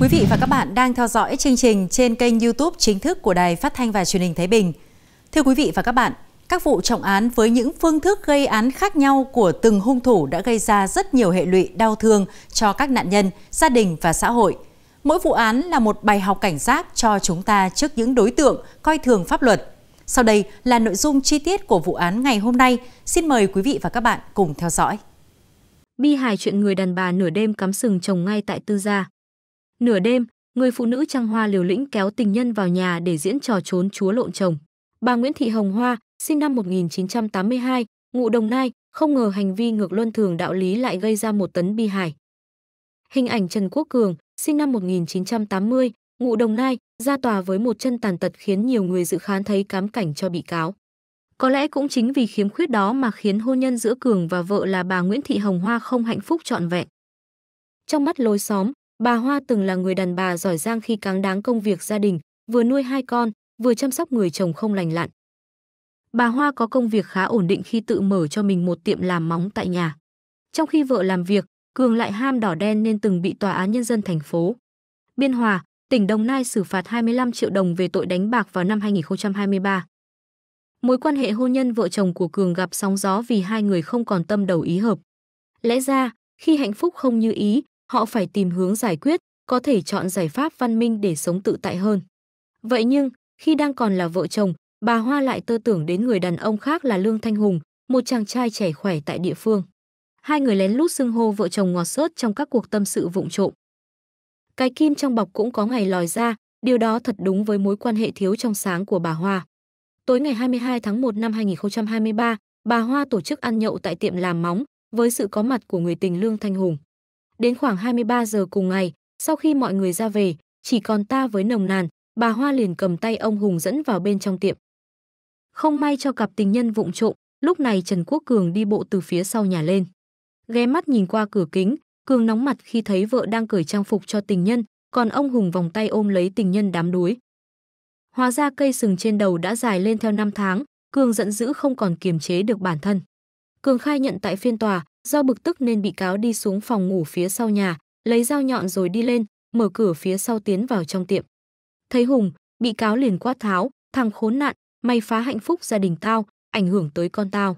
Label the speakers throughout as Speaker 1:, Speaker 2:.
Speaker 1: Quý vị và các bạn đang theo dõi chương trình trên kênh YouTube chính thức của Đài Phát thanh và Truyền hình Thái Bình. Thưa quý vị và các bạn, các vụ trọng án với những phương thức gây án khác nhau của từng hung thủ đã gây ra rất nhiều hệ lụy đau thương cho các nạn nhân, gia đình và xã hội. Mỗi vụ án là một bài học cảnh giác cho chúng ta trước những đối tượng coi thường pháp luật. Sau đây là nội dung chi tiết của vụ án ngày hôm nay. Xin mời quý vị và các bạn cùng theo dõi.
Speaker 2: Bi hài chuyện người đàn bà nửa đêm cắm sừng chồng ngay tại tư gia. Nửa đêm, người phụ nữ trăng hoa liều lĩnh kéo tình nhân vào nhà để diễn trò trốn chúa lộn chồng. Bà Nguyễn Thị Hồng Hoa, sinh năm 1982, ngụ Đồng Nai, không ngờ hành vi ngược luân thường đạo lý lại gây ra một tấn bi hài. Hình ảnh Trần Quốc Cường, sinh năm 1980, ngụ Đồng Nai, ra tòa với một chân tàn tật khiến nhiều người dự khán thấy cám cảnh cho bị cáo. Có lẽ cũng chính vì khiếm khuyết đó mà khiến hôn nhân giữa Cường và vợ là bà Nguyễn Thị Hồng Hoa không hạnh phúc trọn vẹn. Trong mắt lối xóm, Bà Hoa từng là người đàn bà giỏi giang khi cáng đáng công việc gia đình, vừa nuôi hai con, vừa chăm sóc người chồng không lành lặn. Bà Hoa có công việc khá ổn định khi tự mở cho mình một tiệm làm móng tại nhà. Trong khi vợ làm việc, Cường lại ham đỏ đen nên từng bị Tòa án Nhân dân thành phố Biên Hòa, tỉnh Đồng Nai xử phạt 25 triệu đồng về tội đánh bạc vào năm 2023. Mối quan hệ hôn nhân vợ chồng của Cường gặp sóng gió vì hai người không còn tâm đầu ý hợp. Lẽ ra, khi hạnh phúc không như ý, Họ phải tìm hướng giải quyết, có thể chọn giải pháp văn minh để sống tự tại hơn. Vậy nhưng, khi đang còn là vợ chồng, bà Hoa lại tơ tưởng đến người đàn ông khác là Lương Thanh Hùng, một chàng trai trẻ khỏe tại địa phương. Hai người lén lút xưng hô vợ chồng ngọt xớt trong các cuộc tâm sự vụng trộm. Cái kim trong bọc cũng có ngày lòi ra, điều đó thật đúng với mối quan hệ thiếu trong sáng của bà Hoa. Tối ngày 22 tháng 1 năm 2023, bà Hoa tổ chức ăn nhậu tại tiệm làm móng với sự có mặt của người tình Lương Thanh Hùng. Đến khoảng 23 giờ cùng ngày, sau khi mọi người ra về, chỉ còn ta với nồng nàn, bà Hoa liền cầm tay ông Hùng dẫn vào bên trong tiệm. Không may cho cặp tình nhân vụng trộm, lúc này Trần Quốc Cường đi bộ từ phía sau nhà lên. Ghé mắt nhìn qua cửa kính, Cường nóng mặt khi thấy vợ đang cởi trang phục cho tình nhân, còn ông Hùng vòng tay ôm lấy tình nhân đám đuối. Hóa ra cây sừng trên đầu đã dài lên theo năm tháng, Cường giận dữ không còn kiềm chế được bản thân. Cường khai nhận tại phiên tòa, Do bực tức nên bị cáo đi xuống phòng ngủ phía sau nhà, lấy dao nhọn rồi đi lên, mở cửa phía sau tiến vào trong tiệm. Thấy Hùng, bị cáo liền quát tháo, thằng khốn nạn, mày phá hạnh phúc gia đình tao, ảnh hưởng tới con tao.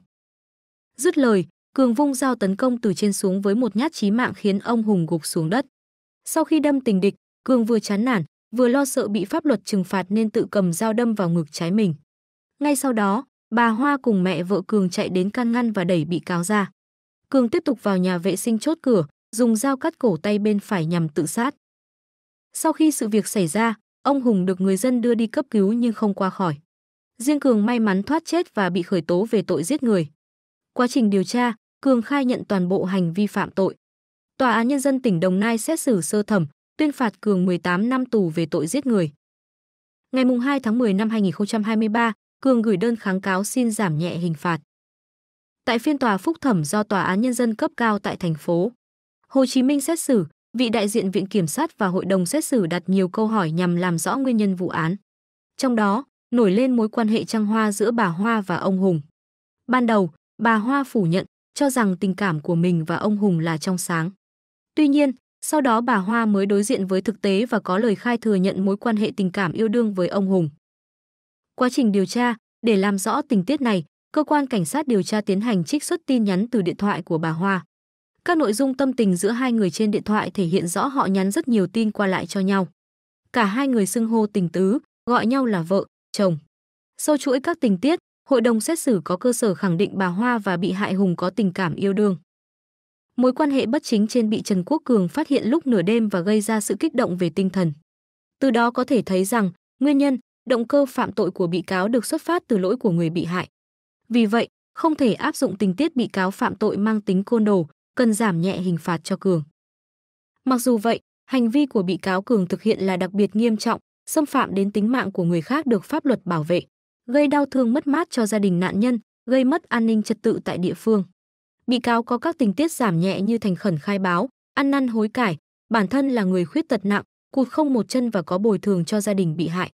Speaker 2: Dứt lời, Cường vung dao tấn công từ trên xuống với một nhát chí mạng khiến ông Hùng gục xuống đất. Sau khi đâm tình địch, Cường vừa chán nản, vừa lo sợ bị pháp luật trừng phạt nên tự cầm dao đâm vào ngực trái mình. Ngay sau đó, bà Hoa cùng mẹ vợ Cường chạy đến can ngăn và đẩy bị cáo ra. Cường tiếp tục vào nhà vệ sinh chốt cửa, dùng dao cắt cổ tay bên phải nhằm tự sát. Sau khi sự việc xảy ra, ông Hùng được người dân đưa đi cấp cứu nhưng không qua khỏi. Riêng Cường may mắn thoát chết và bị khởi tố về tội giết người. Quá trình điều tra, Cường khai nhận toàn bộ hành vi phạm tội. Tòa án Nhân dân tỉnh Đồng Nai xét xử sơ thẩm, tuyên phạt Cường 18 năm tù về tội giết người. Ngày 2 tháng 10 năm 2023, Cường gửi đơn kháng cáo xin giảm nhẹ hình phạt tại phiên tòa phúc thẩm do Tòa án Nhân dân cấp cao tại thành phố Hồ Chí Minh xét xử, vị đại diện Viện Kiểm sát và Hội đồng xét xử đặt nhiều câu hỏi nhằm làm rõ nguyên nhân vụ án. Trong đó, nổi lên mối quan hệ trăng hoa giữa bà Hoa và ông Hùng. Ban đầu, bà Hoa phủ nhận, cho rằng tình cảm của mình và ông Hùng là trong sáng. Tuy nhiên, sau đó bà Hoa mới đối diện với thực tế và có lời khai thừa nhận mối quan hệ tình cảm yêu đương với ông Hùng. Quá trình điều tra, để làm rõ tình tiết này, cơ quan cảnh sát điều tra tiến hành trích xuất tin nhắn từ điện thoại của bà Hoa. Các nội dung tâm tình giữa hai người trên điện thoại thể hiện rõ họ nhắn rất nhiều tin qua lại cho nhau. Cả hai người xưng hô tình tứ, gọi nhau là vợ, chồng. Sau chuỗi các tình tiết, hội đồng xét xử có cơ sở khẳng định bà Hoa và bị hại Hùng có tình cảm yêu đương. Mối quan hệ bất chính trên bị Trần Quốc Cường phát hiện lúc nửa đêm và gây ra sự kích động về tinh thần. Từ đó có thể thấy rằng, nguyên nhân, động cơ phạm tội của bị cáo được xuất phát từ lỗi của người bị hại. Vì vậy, không thể áp dụng tình tiết bị cáo phạm tội mang tính côn đồ, cần giảm nhẹ hình phạt cho Cường. Mặc dù vậy, hành vi của bị cáo Cường thực hiện là đặc biệt nghiêm trọng, xâm phạm đến tính mạng của người khác được pháp luật bảo vệ, gây đau thương mất mát cho gia đình nạn nhân, gây mất an ninh trật tự tại địa phương. Bị cáo có các tình tiết giảm nhẹ như thành khẩn khai báo, ăn năn hối cải, bản thân là người khuyết tật nặng, cụt không một chân và có bồi thường cho gia đình bị hại.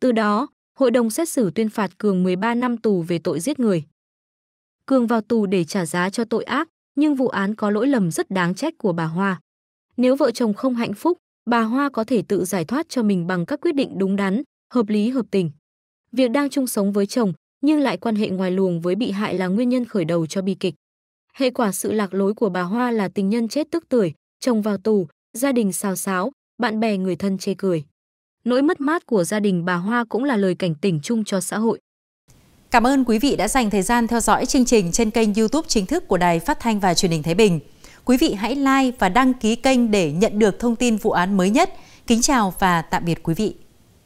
Speaker 2: Từ đó, hội đồng xét xử tuyên phạt Cường 13 năm tù về tội giết người. Cường vào tù để trả giá cho tội ác, nhưng vụ án có lỗi lầm rất đáng trách của bà Hoa. Nếu vợ chồng không hạnh phúc, bà Hoa có thể tự giải thoát cho mình bằng các quyết định đúng đắn, hợp lý hợp tình. Việc đang chung sống với chồng nhưng lại quan hệ ngoài luồng với bị hại là nguyên nhân khởi đầu cho bi kịch. Hệ quả sự lạc lối của bà Hoa là tình nhân chết tức tuổi, chồng vào tù, gia đình xào xáo, bạn bè người thân chê cười. Nỗi mất mát của gia đình bà Hoa cũng là lời cảnh tỉnh chung cho xã hội.
Speaker 1: Cảm ơn quý vị đã dành thời gian theo dõi chương trình trên kênh YouTube chính thức của Đài Phát thanh và Truyền hình Thái Bình. Quý vị hãy like và đăng ký kênh để nhận được thông tin vụ án mới nhất. Kính chào và tạm biệt quý vị.